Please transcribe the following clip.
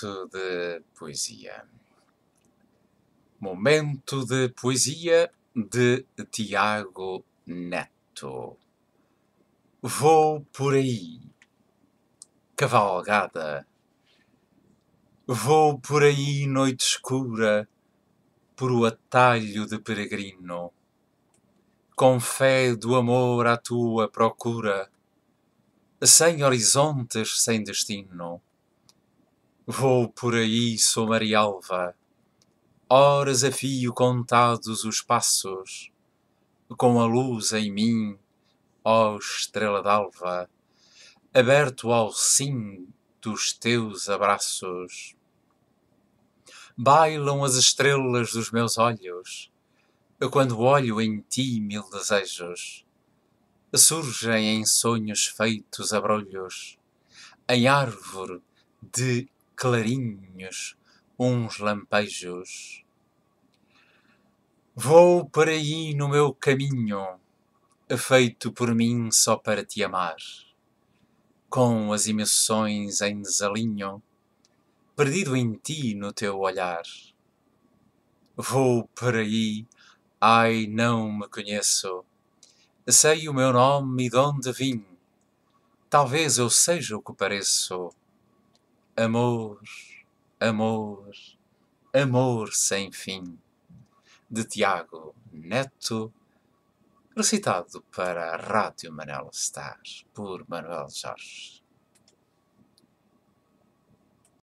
Momento de poesia. Momento de poesia de Tiago Neto. Vou por aí, cavalgada. Vou por aí, noite escura, por o atalho de peregrino. Com fé do amor à tua procura, sem horizontes, sem destino Vou por aí, sou Marialva. Horas a fio contados os passos, com a luz em mim, ó estrela d'alva, aberto ao sim dos teus abraços. Bailam as estrelas dos meus olhos, quando olho em ti mil desejos. Surgem em sonhos feitos a brolhos, em árvore de clarinhos, uns lampejos. Vou por aí no meu caminho, feito por mim só para te amar. Com as emoções em desalinho, perdido em ti no teu olhar. Vou por aí, ai, não me conheço. Sei o meu nome e de onde vim. Talvez eu seja o que pareço. Amor, amor, amor sem fim, de Tiago Neto, recitado para a Rádio Manuel Stars, por Manuel Jorge.